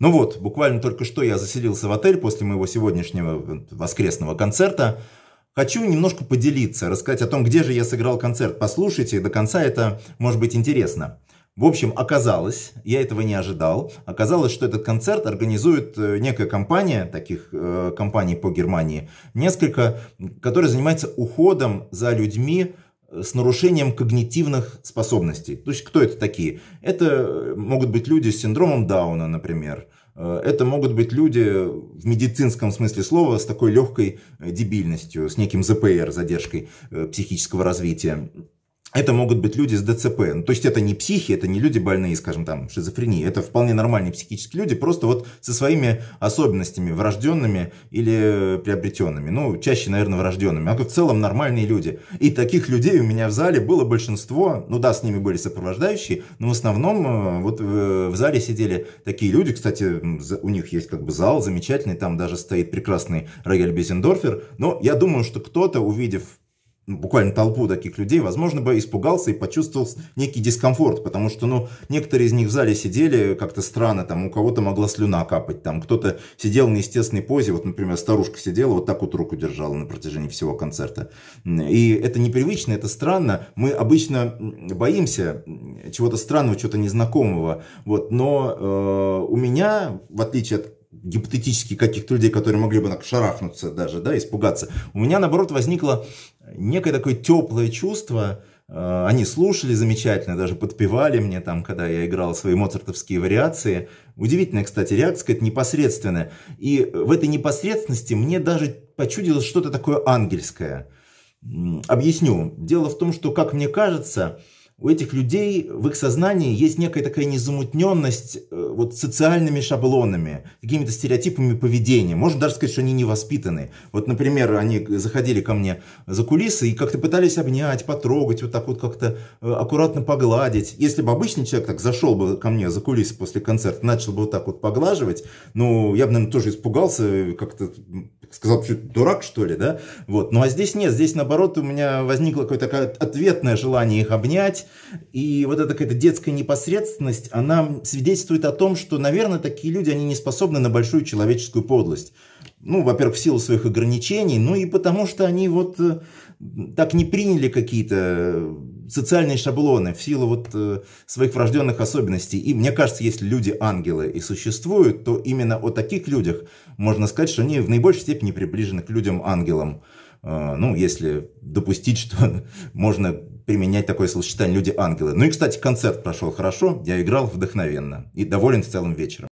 Ну вот, буквально только что я заселился в отель после моего сегодняшнего э, воскресного концерта. Хочу немножко поделиться, рассказать о том, где же я сыграл концерт. Послушайте, до конца это может быть интересно. В общем, оказалось, я этого не ожидал, оказалось, что этот концерт организует э, некая компания, таких э, компаний по Германии, несколько, которая занимается уходом за людьми, с нарушением когнитивных способностей. То есть кто это такие? Это э, могут быть люди с синдромом Дауна, например. Э, это могут быть люди в медицинском смысле слова с такой легкой э, дебильностью, с неким ЗПР, задержкой психического развития это могут быть люди с ДЦП. Ну, то есть это не психи, это не люди больные, скажем там, шизофрении. Это вполне нормальные психические люди, просто вот со своими особенностями, врожденными или приобретенными. Ну, чаще, наверное, врожденными. А в целом нормальные люди. И таких людей у меня в зале было большинство. Ну да, с ними были сопровождающие, но в основном э, вот э, в зале сидели такие люди. Кстати, у них есть как бы зал замечательный, там даже стоит прекрасный рояль Безендорфер. Но я думаю, что кто-то, увидев ну, буквально толпу таких людей, возможно, бы испугался и почувствовал некий дискомфорт, потому что, ну, некоторые из них в зале сидели как-то странно, там, у кого-то могла слюна капать, там, кто-то сидел в неестественной позе, вот, например, старушка сидела, вот так вот руку держала на протяжении всего концерта. И это непривычно, это странно, мы обычно боимся чего-то странного, чего-то незнакомого, вот, но э, у меня, в отличие от гипотетически каких-то людей, которые могли бы так шарахнуться даже, да, испугаться. У меня, наоборот, возникло некое такое теплое чувство, э, они слушали замечательно, даже подпевали мне там, когда я играл свои моцартовские вариации. Удивительная, кстати, реакция, это непосредственная. И в этой непосредственности мне даже почудилось что-то такое ангельское. Объясню. Дело в том, что, как мне кажется, у этих людей в их сознании есть некая такая незамутненность э, вот социальными шаблонами, какими-то стереотипами поведения. Можно даже сказать, что они невоспитаны. Вот, например, они заходили ко мне за кулисы и как-то пытались обнять, потрогать, вот так вот как-то э, аккуратно погладить. Если бы обычный человек так зашел бы ко мне за кулисы после концерта, начал бы вот так вот поглаживать, ну, я бы, наверное, тоже испугался, как-то сказал, что дурак, что ли, да? Вот. Ну, а здесь нет, здесь, наоборот, у меня возникло какое-то ответное желание их обнять, и вот эта какая-то детская непосредственность, она свидетельствует о том, том, что, наверное, такие люди, они не способны на большую человеческую подлость. Ну, во-первых, в силу своих ограничений, ну и потому что они вот э, так не приняли какие-то э, социальные шаблоны в силу вот э, своих врожденных особенностей. И мне кажется, если люди ангелы и существуют, то именно о таких людях можно сказать, что они в наибольшей степени приближены к людям ангелам. ну, если допустить, что можно применять такое словосочетание «люди-ангелы». Ну и, кстати, концерт прошел хорошо, я играл вдохновенно и доволен в целом вечером.